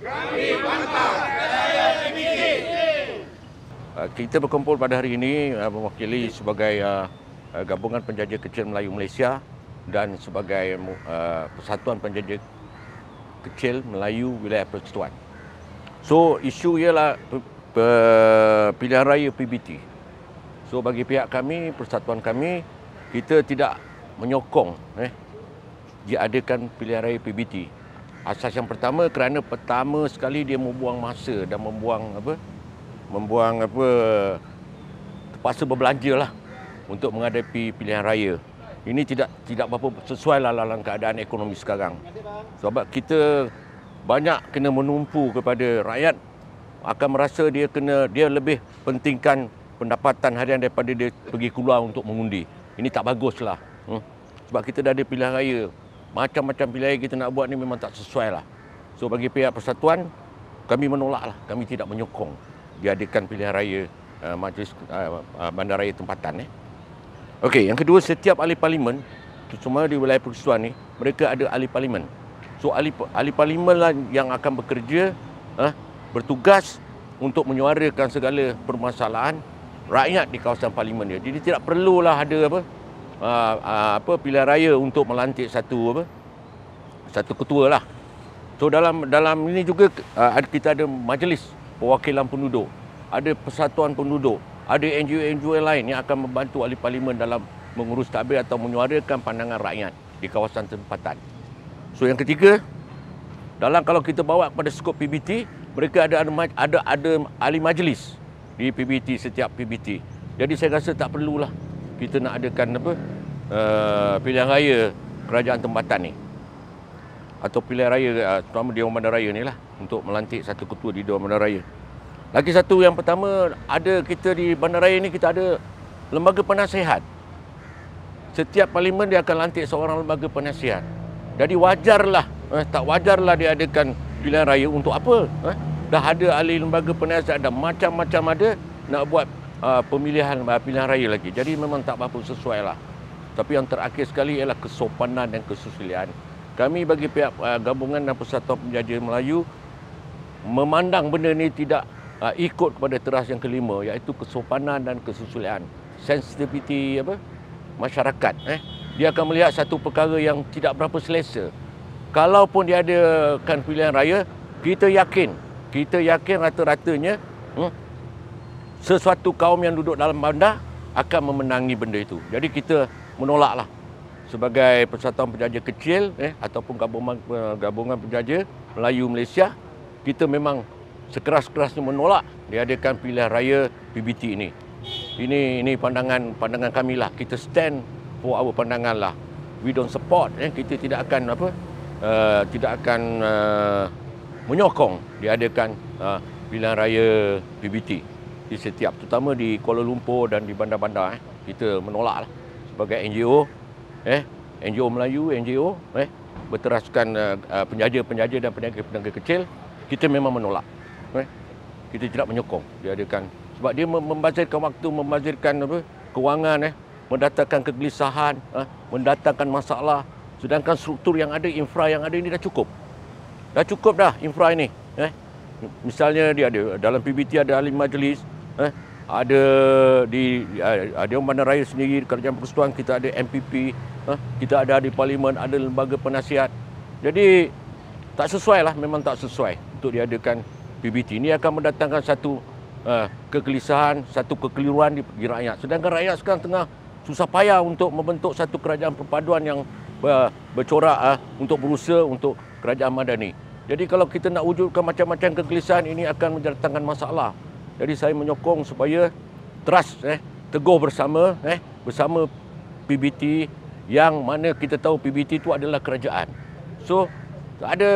Kami pantau kerajaan MPK. Kita berkumpul pada hari ini ah, mewakili sebagai ah, ah, gabungan penjaja kecil Melayu Malaysia dan sebagai persatuan penjaja kecil Melayu wilayah Persekutuan. So isu ialah pilihan raya PBT. So bagi pihak kami, persatuan kami, kita tidak menyokong eh, diadakan pilihan raya PBT Asas yang pertama kerana pertama sekali dia membuang masa dan membuang apa? Membuang apa? Terpaksa berbelanja lah untuk menghadapi pilihan raya. Ini tidak tidak berapa sesuai lah dalam keadaan ekonomi sekarang. Sebab kita banyak kena menumpu kepada rakyat akan merasa dia kena dia lebih pentingkan pendapatan harian daripada dia pergi keluar untuk mengundi. Ini tak baguslah. Hmm? Sebab kita dah ada pilihan raya macam-macam pilihan kita nak buat ni memang tak sesuai lah. So bagi pihak persatuan, kami menolak lah. Kami tidak menyokong diadakan pilihan raya uh, majlis uh, eh, eh, bandaraya tempatan. Eh. Okey, yang kedua, setiap ahli parlimen, semua di wilayah persatuan ni, mereka ada ahli parlimen. So ahli, ahli parlimen lah yang akan bekerja, uh, bertugas untuk menyuarakan segala permasalahan rakyat di kawasan parlimen dia. Jadi tidak perlulah ada apa, Ah, ah, apa pilihan raya untuk melantik satu apa satu ketua lah. So dalam dalam ini juga aa, ah, kita ada majlis perwakilan penduduk, ada persatuan penduduk, ada NGO-NGO lain yang akan membantu ahli parlimen dalam mengurus tadbir atau menyuarakan pandangan rakyat di kawasan tempatan. So yang ketiga, dalam kalau kita bawa pada skop PBT, mereka ada ada ada, ada, ada ahli majlis di PBT setiap PBT. Jadi saya rasa tak perlulah kita nak adakan apa uh, pilihan raya kerajaan tempatan ni atau pilihan raya uh, terutama Dewan Bandar Raya ni lah untuk melantik satu ketua di Dewan Bandar Raya lagi satu yang pertama ada kita di Bandar Raya ni kita ada lembaga penasihat setiap parlimen dia akan lantik seorang lembaga penasihat jadi wajarlah eh, tak wajarlah diadakan pilihan raya untuk apa eh? dah ada ahli lembaga penasihat dah macam-macam ada nak buat uh, pemilihan uh, pilihan raya lagi. Jadi memang tak apa-apa sesuai lah. Tapi yang terakhir sekali ialah kesopanan dan kesusilaan. Kami bagi pihak uh, gabungan dan persatuan penjaja Melayu memandang benda ini tidak uh, ikut kepada teras yang kelima iaitu kesopanan dan kesusilaan. Sensitiviti apa? masyarakat. Eh? Dia akan melihat satu perkara yang tidak berapa selesa. Kalaupun dia ada kan pilihan raya, kita yakin, kita yakin rata-ratanya hmm, sesuatu kaum yang duduk dalam bandar akan memenangi benda itu. Jadi kita menolaklah sebagai persatuan penjaja kecil eh, ataupun gabungan, eh, gabungan penjaja Melayu Malaysia, kita memang sekeras-kerasnya menolak diadakan pilihan raya PBT ini. Ini ini pandangan pandangan kami lah. Kita stand for our pandangan lah. We don't support. Eh. Kita tidak akan apa? Uh, tidak akan uh, menyokong diadakan uh, pilihan raya PBT di setiap terutama di Kuala Lumpur dan di bandar-bandar eh, kita menolak lah sebagai NGO eh NGO Melayu NGO eh berteraskan uh, penjaja-penjaja dan peniaga-peniaga kecil kita memang menolak eh kita tidak menyokong diadakan sebab dia membazirkan waktu membazirkan apa kewangan eh mendatangkan kegelisahan eh, mendatangkan masalah sedangkan struktur yang ada infra yang ada ini dah cukup dah cukup dah infra ini eh misalnya dia ada dalam PBT ada ahli majlis eh, ada di eh, ada mana raya sendiri kerajaan persekutuan kita ada MPP eh, kita ada di parlimen ada lembaga penasihat jadi tak sesuai lah memang tak sesuai untuk diadakan PBT ini akan mendatangkan satu eh, kegelisahan satu kekeliruan di, di rakyat sedangkan rakyat sekarang tengah susah payah untuk membentuk satu kerajaan perpaduan yang uh, bercorak uh, untuk berusaha untuk kerajaan madani. Jadi kalau kita nak wujudkan macam-macam kegelisahan ini akan mendatangkan masalah jadi saya menyokong supaya trust eh teguh bersama eh bersama PBT yang mana kita tahu PBT itu adalah kerajaan. So tak ada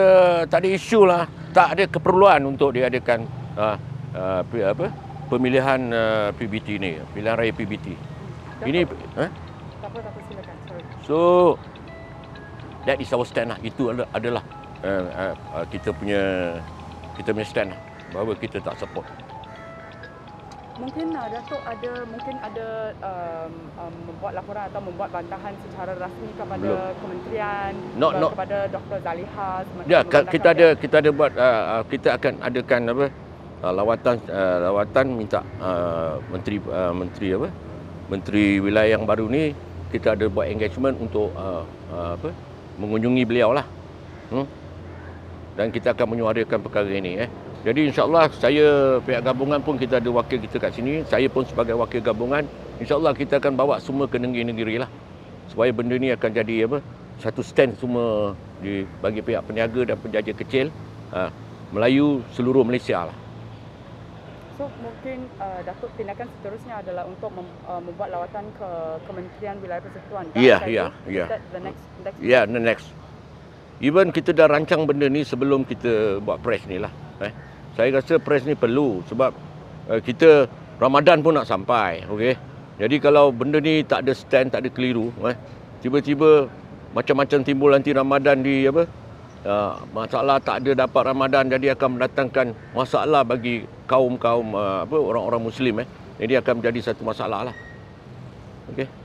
tak ada isu lah, tak ada keperluan untuk diadakan uh, uh, apa pemilihan uh, ah, PBT ini, pilihan raya PBT. Dato. Ini eh? Tak apa, tak apa, So that is our stand lah. Itu adalah, adalah eh, uh, eh, uh, kita punya kita punya stand lah. Bahawa kita tak support mungkin uh, Datuk ada mungkin ada um, um, membuat laporan atau membuat bantahan secara rasmi kepada Belum. kementerian no, eh, no. kepada Dr Zaliha Ya kita kan. ada kita ada buat uh, uh, kita akan adakan apa uh, lawatan uh, lawatan minta uh, menteri uh, menteri apa menteri wilayah yang baru ni kita ada buat engagement untuk uh, uh, apa mengunjungi beliau lah hmm? dan kita akan menyuarakan perkara ini eh jadi insyaAllah saya pihak gabungan pun kita ada wakil kita kat sini. Saya pun sebagai wakil gabungan. InsyaAllah kita akan bawa semua ke negeri-negeri lah. Supaya benda ni akan jadi apa, satu stand semua di, bagi pihak peniaga dan penjaja kecil. Ha, Melayu seluruh Malaysia lah. So mungkin uh, Datuk tindakan seterusnya adalah untuk mem, uh, membuat lawatan ke Kementerian Wilayah Persekutuan. Ya, yeah, ya. Yeah, yeah. Ya. ya, the next. Even kita dah rancang benda ni sebelum kita buat press ni lah. Eh? saya rasa press ni perlu sebab uh, kita Ramadan pun nak sampai okey jadi kalau benda ni tak ada stand tak ada keliru eh tiba-tiba macam-macam timbul nanti Ramadan di apa uh, masalah tak ada dapat Ramadan jadi akan mendatangkan masalah bagi kaum-kaum uh, apa orang-orang muslim eh jadi akan menjadi satu masalah lah okey